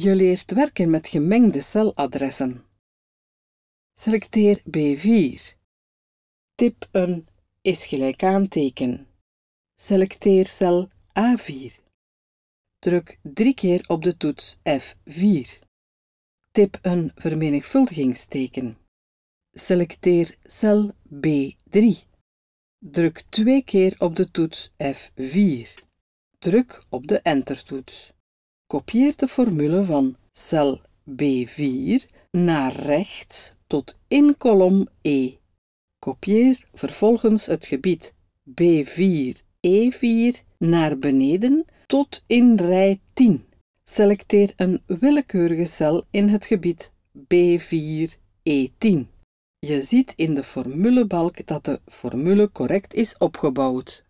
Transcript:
Je leert werken met gemengde celadressen. Selecteer B4. Tip een is gelijk Selecteer cel A4. Druk drie keer op de toets F4. Tip een vermenigvuldigingsteken. Selecteer cel B3. Druk twee keer op de toets F4. Druk op de entertoets. Kopieer de formule van cel B4 naar rechts tot in kolom E. Kopieer vervolgens het gebied B4, E4 naar beneden tot in rij 10. Selecteer een willekeurige cel in het gebied B4, E10. Je ziet in de formulebalk dat de formule correct is opgebouwd.